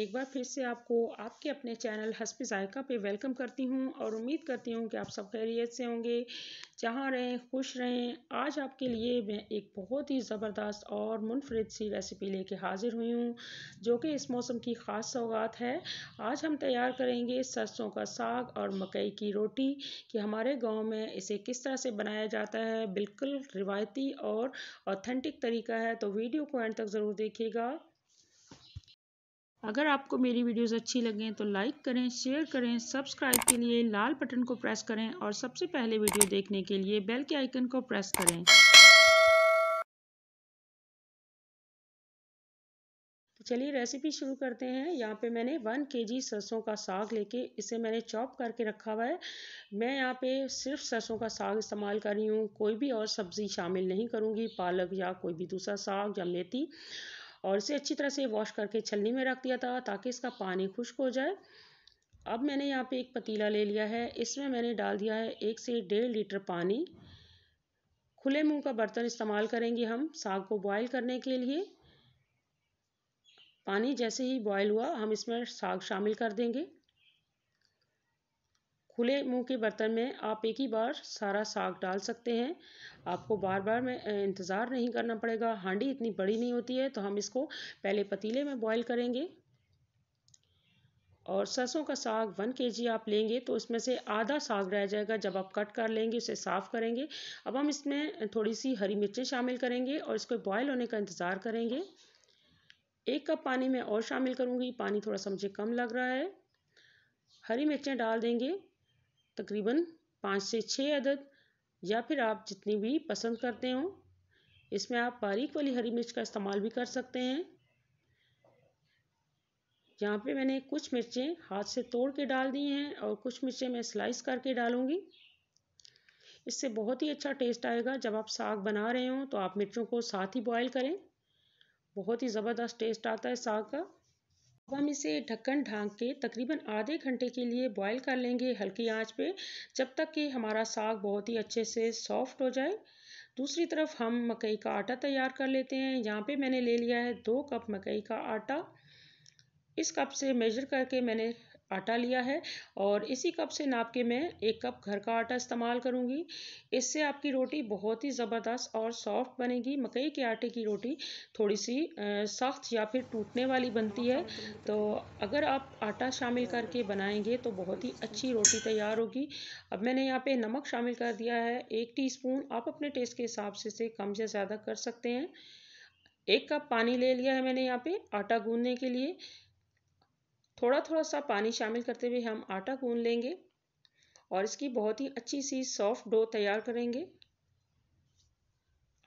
एक बार फिर से आपको आपके अपने चैनल हसब जायका पे वेलकम करती हूँ और उम्मीद करती हूँ कि आप सब खैरियत से होंगे जहाँ रहें खुश रहें आज आपके लिए मैं एक बहुत ही ज़बरदस्त और मुनफरद सी रेसिपी लेके हाज़िर हुई हूँ जो कि इस मौसम की ख़ास सौगात है आज हम तैयार करेंगे सरसों का साग और मकई की रोटी कि हमारे गाँव में इसे किस तरह से बनाया जाता है बिल्कुल रिवायती और ऑथेंटिक तरीका है तो वीडियो को एंड तक ज़रूर देखिएगा अगर आपको मेरी वीडियोस अच्छी लगें तो लाइक करें शेयर करें सब्सक्राइब के लिए लाल बटन को प्रेस करें और सबसे पहले वीडियो देखने के लिए बेल के आइकन को प्रेस करें तो चलिए रेसिपी शुरू करते हैं यहाँ पे मैंने वन के जी सरसों का साग लेके इसे मैंने चॉप करके रखा हुआ है मैं यहाँ पे सिर्फ सरसों का साग इस्तेमाल कर रही हूँ कोई भी और सब्ज़ी शामिल नहीं करूँगी पालक या कोई भी दूसरा साग या मेथी और इसे अच्छी तरह से वॉश करके छलनी में रख दिया था ताकि इसका पानी खुश्क हो जाए अब मैंने यहाँ पे एक पतीला ले लिया है इसमें मैंने डाल दिया है एक से डेढ़ लीटर पानी खुले मुंह का बर्तन इस्तेमाल करेंगे हम साग को बॉयल करने के लिए पानी जैसे ही बॉयल हुआ हम इसमें साग शामिल कर देंगे खुले मुंह के बर्तन में आप एक ही बार सारा साग डाल सकते हैं आपको बार बार में इंतज़ार नहीं करना पड़ेगा हांडी इतनी बड़ी नहीं होती है तो हम इसको पहले पतीले में बॉईल करेंगे और सरसों का साग वन के आप लेंगे तो उसमें से आधा साग रह जाएगा जब आप कट कर लेंगे उसे साफ़ करेंगे अब हम इसमें थोड़ी सी हरी मिर्चें शामिल करेंगे और इसको बॉयल होने का इंतज़ार करेंगे एक कप पानी में और शामिल करूँगी पानी थोड़ा सा मुझे कम लग रहा है हरी मिर्चें डाल देंगे तकरीबन पाँच से छः अदद या फिर आप जितनी भी पसंद करते हो इसमें आप बारीक वाली हरी मिर्च का इस्तेमाल भी कर सकते हैं यहाँ पे मैंने कुछ मिर्चें हाथ से तोड़ के डाल दी हैं और कुछ मिर्चें मैं स्लाइस करके डालूँगी इससे बहुत ही अच्छा टेस्ट आएगा जब आप साग बना रहे हो तो आप मिर्चों को साथ ही बॉयल करें बहुत ही ज़बरदस्त टेस्ट आता है साग का अब हम इसे ढक्कन ढांक के तकरीबन आधे घंटे के लिए बॉईल कर लेंगे हल्की आंच पे जब तक कि हमारा साग बहुत ही अच्छे से सॉफ्ट हो जाए दूसरी तरफ हम मकई का आटा तैयार कर लेते हैं यहाँ पे मैंने ले लिया है दो कप मकई का आटा इस कप से मेजर करके मैंने आटा लिया है और इसी कप से नाप के मैं एक कप घर का आटा इस्तेमाल करूँगी इससे आपकी रोटी बहुत ही ज़बरदस्त और सॉफ्ट बनेगी मकई के आटे की रोटी थोड़ी सी सख्त या फिर टूटने वाली बनती है तो अगर आप आटा शामिल करके बनाएंगे तो बहुत ही अच्छी रोटी तैयार होगी अब मैंने यहाँ पे नमक शामिल कर दिया है एक टी आप अपने टेस्ट के हिसाब से इसे कम से ज़्यादा कर सकते हैं एक कप पानी ले लिया है मैंने यहाँ पे आटा गूंदने के लिए थोड़ा थोड़ा सा पानी शामिल करते हुए हम आटा गून लेंगे और इसकी बहुत ही अच्छी सी सॉफ्ट डो तैयार करेंगे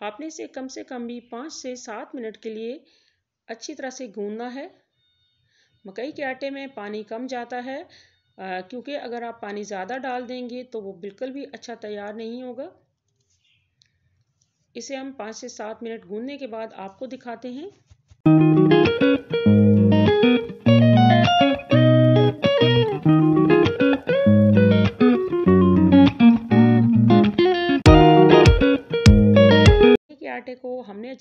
आपने इसे कम से कम भी पाँच से सात मिनट के लिए अच्छी तरह से गूंदना है मकई के आटे में पानी कम जाता है क्योंकि अगर आप पानी ज़्यादा डाल देंगे तो वो बिल्कुल भी अच्छा तैयार नहीं होगा इसे हम पाँच से सात मिनट गूंदने के बाद आपको दिखाते हैं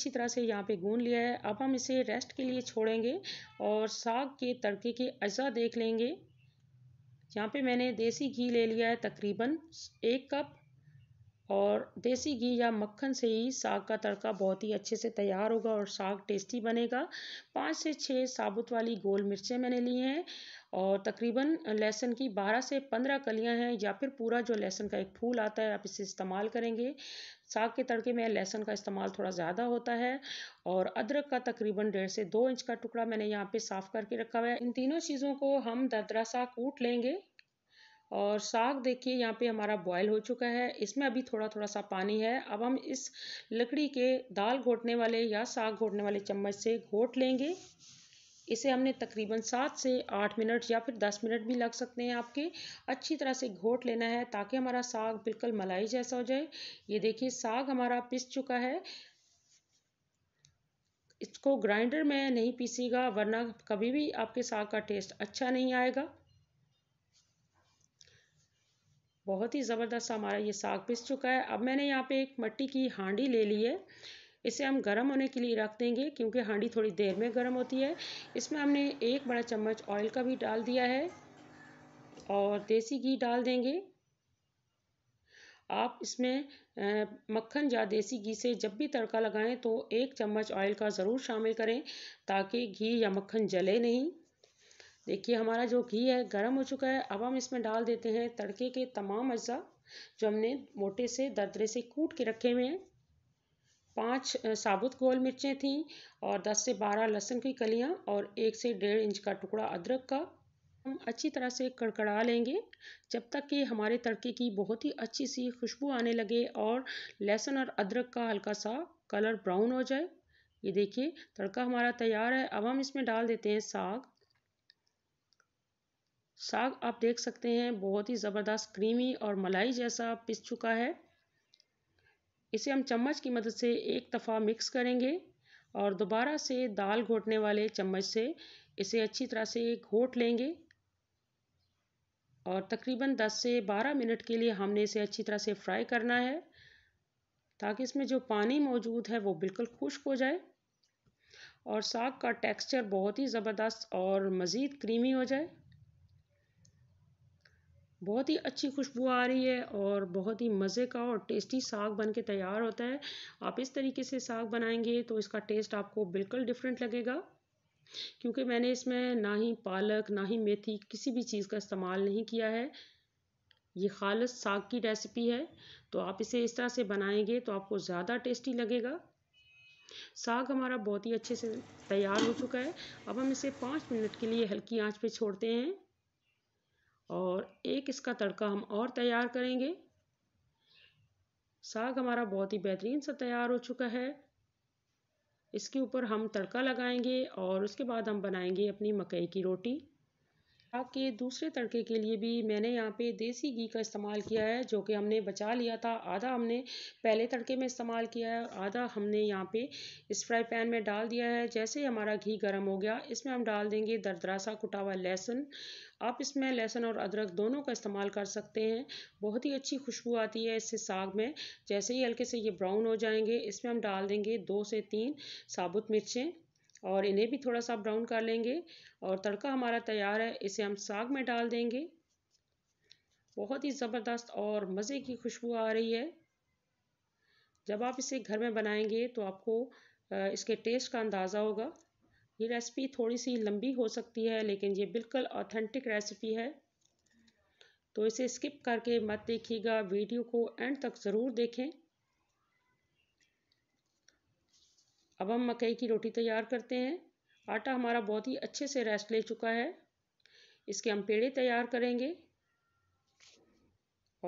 अच्छी तरह से यहाँ पे गून लिया है अब हम इसे रेस्ट के लिए छोड़ेंगे और साग के तड़के के अज़ा देख लेंगे यहाँ पे मैंने देसी घी ले लिया है तकरीबन एक कप और देसी घी या मक्खन से ही साग का तड़का बहुत ही अच्छे से तैयार होगा और साग टेस्टी बनेगा पाँच से छः साबुत वाली गोल मिर्चें मैंने ली हैं और तकरीबन लहसन की 12 से 15 कलियां हैं या फिर पूरा जो लहसुन का एक फूल आता है आप इसे इस्तेमाल करेंगे साग के तड़के में लहसन का इस्तेमाल थोड़ा ज़्यादा होता है और अदरक का तकरीबन डेढ़ से दो इंच का टुकड़ा मैंने यहाँ पे साफ़ करके रखा हुआ है इन तीनों चीज़ों को हम दरदरा सा कूट लेंगे और साग देखिए यहाँ पे हमारा बॉयल हो चुका है इसमें अभी थोड़ा थोड़ा सा पानी है अब हम इस लकड़ी के दाल घोटने वाले या साग घोटने वाले चम्मच से घोट लेंगे इसे हमने तकरीबन सात से आठ मिनट या फिर दस मिनट भी लग सकते हैं आपके अच्छी तरह से घोट लेना है ताकि हमारा साग बिल्कुल मलाई जैसा हो जाए ये देखिए साग हमारा पिस चुका है इसको ग्राइंडर में नहीं पीसीगा वरना कभी भी आपके साग का टेस्ट अच्छा नहीं आएगा बहुत ही ज़बरदस्त हमारा ये साग पिस चुका है अब मैंने यहाँ पे एक मट्टी की हांडी ले ली है इसे हम गर्म होने के लिए रख देंगे क्योंकि हांडी थोड़ी देर में गर्म होती है इसमें हमने एक बड़ा चम्मच ऑयल का भी डाल दिया है और देसी घी डाल देंगे आप इसमें मक्खन या देसी घी से जब भी तड़का लगाएं तो एक चम्मच ऑयल का ज़रूर शामिल करें ताकि घी या मक्खन जले नहीं देखिए हमारा जो घी है गर्म हो चुका है अब हम इसमें डाल देते हैं तड़के के तमाम अज्जा जो हमने मोटे से दरदरे से कूट के रखे हुए हैं पाँच साबुत गोल मिर्चें थीं और दस से बारह लहसुन की कलियां और एक से डेढ़ इंच का टुकड़ा अदरक का हम अच्छी तरह से कड़कड़ा लेंगे जब तक कि हमारे तड़के की बहुत ही अच्छी सी खुशबू आने लगे और लहसुन और अदरक का हल्का सा कलर ब्राउन हो जाए ये देखिए तड़का हमारा तैयार है अब हम इसमें डाल देते हैं साग साग आप देख सकते हैं बहुत ही ज़बरदस्त क्रीमी और मलाई जैसा पिस चुका है इसे हम चम्मच की मदद से एक दफ़ा मिक्स करेंगे और दोबारा से दाल घोटने वाले चम्मच से इसे अच्छी तरह से घोट लेंगे और तकरीबन 10 से 12 मिनट के लिए हमने इसे अच्छी तरह से फ्राई करना है ताकि इसमें जो पानी मौजूद है वो बिल्कुल खुश्क हो जाए और साग का टेक्सचर बहुत ही ज़बरदस्त और मज़ीद क्रीमी हो जाए बहुत ही अच्छी खुशबू आ रही है और बहुत ही मज़े का और टेस्टी साग बन के तैयार होता है आप इस तरीके से साग बनाएंगे तो इसका टेस्ट आपको बिल्कुल डिफरेंट लगेगा क्योंकि मैंने इसमें ना ही पालक ना ही मेथी किसी भी चीज़ का इस्तेमाल नहीं किया है ये खालस साग की रेसिपी है तो आप इसे इस तरह से बनाएंगे तो आपको ज़्यादा टेस्टी लगेगा साग हमारा बहुत ही अच्छे से तैयार हो चुका है अब हम इसे पाँच मिनट के लिए हल्की आंच पे छोड़ते हैं और एक इसका तड़का हम और तैयार करेंगे साग हमारा बहुत ही बेहतरीन सा तैयार हो चुका है इसके ऊपर हम तड़का लगाएंगे और उसके बाद हम बनाएंगे अपनी मकई की रोटी आपके के दूसरे तड़के के लिए भी मैंने यहाँ पे देसी घी का इस्तेमाल किया है जो कि हमने बचा लिया था आधा हमने पहले तड़के में इस्तेमाल किया है आधा हमने यहाँ पे इस फ्राई पैन में डाल दिया है जैसे ही हमारा घी गर्म हो गया इसमें हम डाल देंगे दरदरासा कुटा हुआ लहसुन आप इसमें लहसुन और अदरक दोनों का इस्तेमाल कर सकते हैं बहुत ही अच्छी खुशबू आती है इससे साग में जैसे ही हल्के से ये ब्राउन हो जाएंगे इसमें हम डाल देंगे दो से तीन साबुत मिर्चें और इन्हें भी थोड़ा सा ब्राउन कर लेंगे और तड़का हमारा तैयार है इसे हम साग में डाल देंगे बहुत ही ज़बरदस्त और मज़े की खुशबू आ रही है जब आप इसे घर में बनाएंगे तो आपको इसके टेस्ट का अंदाज़ा होगा ये रेसिपी थोड़ी सी लंबी हो सकती है लेकिन ये बिल्कुल ऑथेंटिक रेसिपी है तो इसे स्किप करके मत देखिएगा वीडियो को एंड तक ज़रूर देखें अब हम मकई की रोटी तैयार करते हैं आटा हमारा बहुत ही अच्छे से रेस्ट ले चुका है इसके हम पेड़े तैयार करेंगे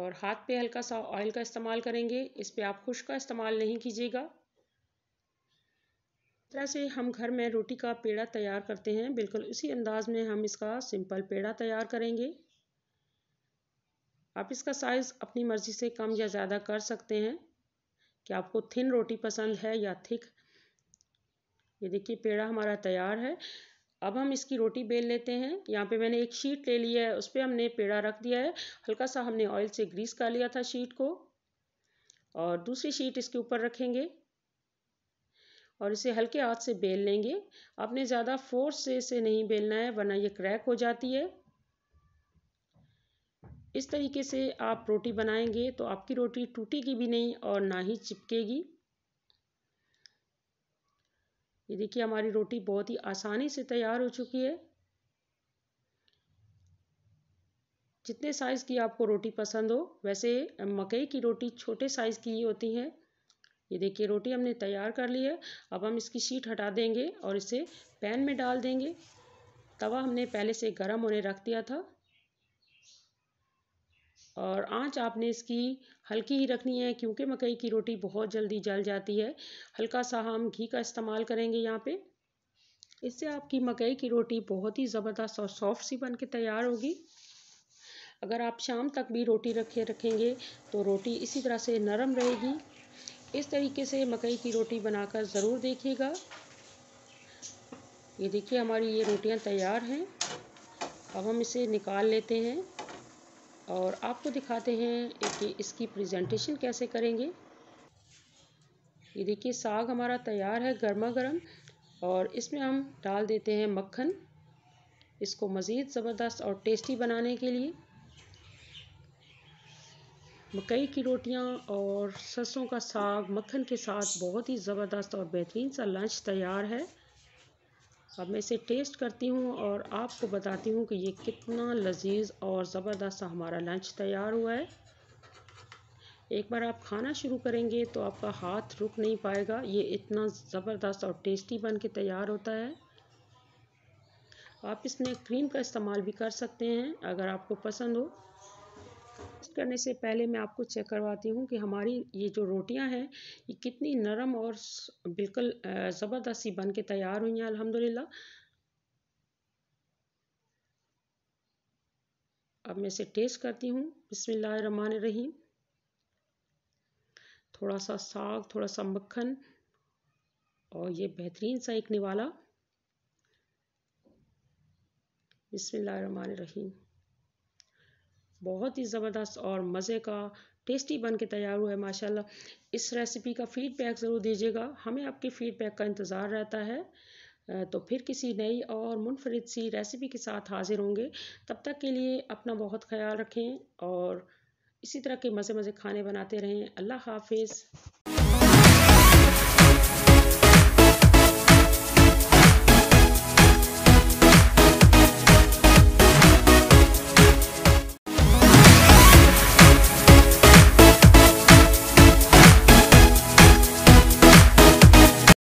और हाथ पे हल्का सा ऑयल का इस्तेमाल करेंगे इस पर आप खुश का इस्तेमाल नहीं कीजिएगा तरह से हम घर में रोटी का पेड़ा तैयार करते हैं बिल्कुल उसी अंदाज में हम इसका सिंपल पेड़ा तैयार करेंगे आप इसका साइज़ अपनी मर्ज़ी से कम या ज़्यादा कर सकते हैं कि आपको थिन रोटी पसंद है या थिक ये देखिए पेड़ा हमारा तैयार है अब हम इसकी रोटी बेल लेते हैं यहाँ पे मैंने एक शीट ले लिया है उस पर हमने पेड़ा रख दिया है हल्का सा हमने ऑयल से ग्रीस कर लिया था शीट को और दूसरी शीट इसके ऊपर रखेंगे और इसे हल्के हाथ से बेल लेंगे आपने ज़्यादा फोर्स से इसे नहीं बेलना है वरना ये क्रैक हो जाती है इस तरीके से आप रोटी बनाएंगे तो आपकी रोटी टूटेगी भी नहीं और ना ही चिपकेगी ये देखिए हमारी रोटी बहुत ही आसानी से तैयार हो चुकी है जितने साइज़ की आपको रोटी पसंद हो वैसे मकई की रोटी छोटे साइज़ की ही होती है ये देखिए रोटी हमने तैयार कर ली है अब हम इसकी शीट हटा देंगे और इसे पैन में डाल देंगे तवा हमने पहले से गर्म होने रख दिया था और आँच आपने इसकी हल्की ही रखनी है क्योंकि मकई की रोटी बहुत जल्दी जल जाती है हल्का सा हम घी का इस्तेमाल करेंगे यहाँ पे इससे आपकी मकई की रोटी बहुत ही ज़बरदस्त और सॉफ्ट सी बन के तैयार होगी अगर आप शाम तक भी रोटी रखे रखेंगे तो रोटी इसी तरह से नरम रहेगी इस तरीके से मकई की रोटी बनाकर ज़रूर देखिएगा ये देखिए हमारी ये रोटियाँ तैयार हैं अब हम इसे निकाल लेते हैं और आपको दिखाते हैं कि इसकी प्रेजेंटेशन कैसे करेंगे ये देखिए साग हमारा तैयार है गर्मा गर्म और इसमें हम डाल देते हैं मक्खन इसको मज़ीद ज़बरदस्त और टेस्टी बनाने के लिए मकई की रोटियां और सरसों का साग मक्खन के साथ बहुत ही ज़बरदस्त और बेहतरीन सा लंच तैयार है अब मैं इसे टेस्ट करती हूँ और आपको बताती हूँ कि ये कितना लजीज और ज़बरदस्त हमारा लंच तैयार हुआ है एक बार आप खाना शुरू करेंगे तो आपका हाथ रुक नहीं पाएगा ये इतना ज़बरदस्त और टेस्टी बन के तैयार होता है आप इसमें क्रीम का इस्तेमाल भी कर सकते हैं अगर आपको पसंद हो करने से पहले मैं आपको चेक करवाती हूँ कि हमारी ये जो रोटियाँ हैं ये कितनी नरम और बिल्कुल ज़बरदस्ती बन के तैयार हुई हैं अल्हम्दुलिल्लाह अब मैं इसे टेस्ट करती हूँ रहीम थोड़ा सा साग थोड़ा सा मक्खन और ये बेहतरीन सा एक निवाला रहीम बहुत ही ज़बरदस्त और मज़े का टेस्टी बन के तैयार हुआ है माशाल्लाह इस रेसिपी का फ़ीडबैक ज़रूर दीजिएगा हमें आपके फ़ीडबैक का इंतज़ार रहता है तो फिर किसी नई और मुनफरद सी रेसिपी के साथ हाज़िर होंगे तब तक के लिए अपना बहुत ख्याल रखें और इसी तरह के मज़े मज़े खाने बनाते रहें अल्लाह हाफिज़